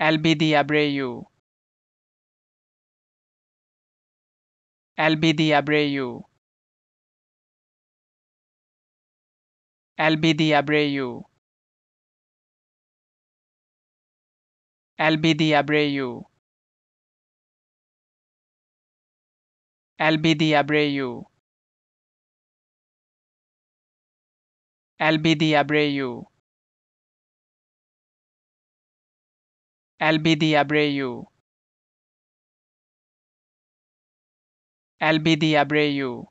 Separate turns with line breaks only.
Albidi Abreu Albidi Abreu Albidi Abreu Albidi Abreu Albidi Abreu Albidi Abreu Albidi Abreu Albidi Abreu